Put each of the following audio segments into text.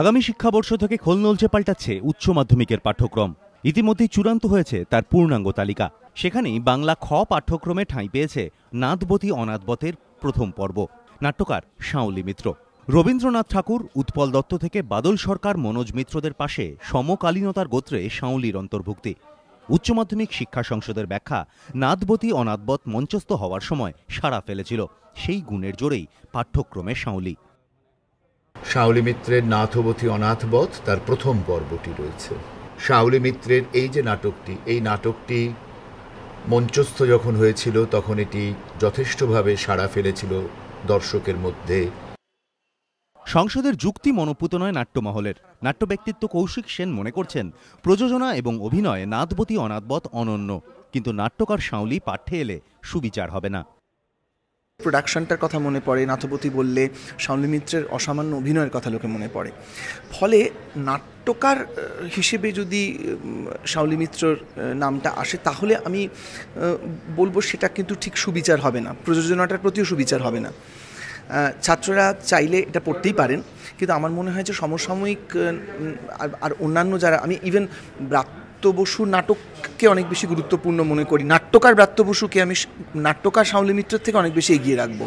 আগামী শিক্ষাবর্ষ থেকে খোলনলচে পাল্টাচ্ছে উচ্চ মাধ্যমিকের পাঠ্যক্রম ইতিমধ্যেই চূড়ান্ত হয়েছে তার পূর্ণাঙ্গ তালিকা সেখানেই বাংলা খ পাঠ্যক্রমে ঠাঁই পেয়েছে নাদবতী অনাদবতের প্রথম পর্ব নাট্যকার শাওলি মিত্র রবীন্দ্রনাথ ঠাকুর উৎপল দত্ত থেকে বাদল সরকার মনোজ মিত্রদের পাশে সমকালীনতার গোত্রে শাওলির অন্তর্ভুক্তি উচ্চ মাধ্যমিক শিক্ষা সংসদের ব্যাখ্যা নাদবতী অনাদবত মঞ্চস্থ হওয়ার সময় সাড়া ফেলেছিল সেই গুণের জোরেই পাঠ্যক্রমে শাওলি শাওলি মিত্রের নাথবতী অনাথবধ তার প্রথম পর্বটি রয়েছে শাওলি মিত্রের এই যে নাটকটি এই নাটকটি মঞ্চস্থ যখন হয়েছিল তখন এটি যথেষ্টভাবে সাড়া ফেলেছিল দর্শকের মধ্যে সংসদের যুক্তি মনোপুত নয় নাট্যমহলের নাট্য ব্যক্তিত্ব কৌশিক সেন মনে করছেন প্রযোজনা এবং অভিনয়ে নাথবতী অনাথবধ অনন্য কিন্তু নাট্যকার শাওলি পাঠ্যে এলে সুবিচার হবে না প্রোডাকশনটার কথা মনে পড়ে নাথপতি বললে শামলী মিত্রের অসামান্য অভিনয়ের কথা লোকে মনে পড়ে ফলে নাট্যকার হিসেবে যদি শাওলি মিত্রর নামটা আসে তাহলে আমি বলবো সেটা কিন্তু ঠিক সুবিচার হবে না প্রযোজনাটার প্রতিও সুবিচার হবে না ছাত্ররা চাইলে এটা পড়তেই পারেন কিন্তু আমার মনে হয় যে সমসাময়িক আর অন্যান্য যারা আমি ইভেন ব্রাত্য ব্রাত্য বসু নাটককে অনেক বেশি গুরুত্বপূর্ণ মনে করি নাট্যকার ব্রাত্য বসুকে আমি নাট্যকার শাওলি মিত্রের থেকে অনেক বেশি এগিয়ে রাখবো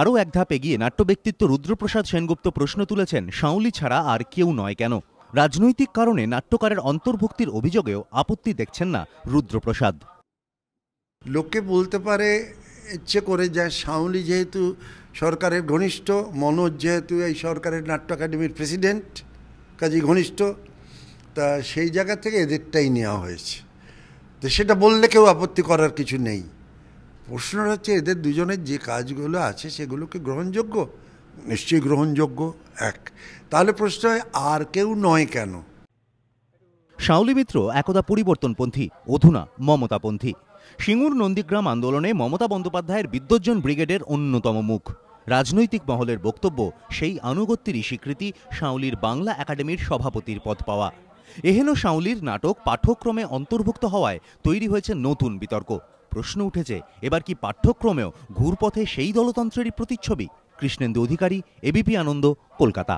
আরও এক ধাপ এগিয়ে নাট্য ব্যক্তিত্ব রুদ্রপ্রসাদ সেনগুপ্ত প্রশ্ন তুলেছেন শাওলি ছাড়া আর কেউ নয় কেন রাজনৈতিক কারণে নাট্যকারের অন্তর্ভুক্তির অভিযোগেও আপত্তি দেখছেন না রুদ্রপ্রসাদ লোকে বলতে পারে ইচ্ছে করে যে শাওলি যেহেতু সরকারের ঘনিষ্ঠ মনোজ যেহেতু এই সরকারের নাট্য একাডেমির প্রেসিডেন্ট কাজী ঘনিষ্ঠ তা সেই জায়গা থেকে এদেরটাই নেওয়া হয়েছে তো সেটা বললে কেউ আপত্তি করার কিছু নেই প্রশ্নটা হচ্ছে এদের দুজনের যে কাজগুলো আছে সেগুলোকে গ্রহণযোগ্য নিশ্চয়ই গ্রহণযোগ্য এক তাহলে প্রশ্ন হয় আর কেউ নয় কেন শাওলি মিত্র একদা পরিবর্তনপন্থী অধুনা মমতাপন্থী সিঙ্গুর নন্দীগ্রাম আন্দোলনে মমতা বন্দ্যোপাধ্যায়ের বিদ্যজ্জন ব্রিগেডের অন্যতম মুখ রাজনৈতিক মহলের বক্তব্য সেই আনুগত্যেরই স্বীকৃতি শাওলির বাংলা একাডেমির সভাপতির পদ পাওয়া এহেন শাওলির নাটক পাঠ্যক্রমে অন্তর্ভুক্ত হওয়ায় তৈরি হয়েছে নতুন বিতর্ক প্রশ্ন উঠেছে এবার কি পাঠ্যক্রমেও ঘুরপথে সেই দলতন্ত্রেরই প্রতিচ্ছবি কৃষ্ণেন্দু অধিকারী এবিপি আনন্দ কলকাতা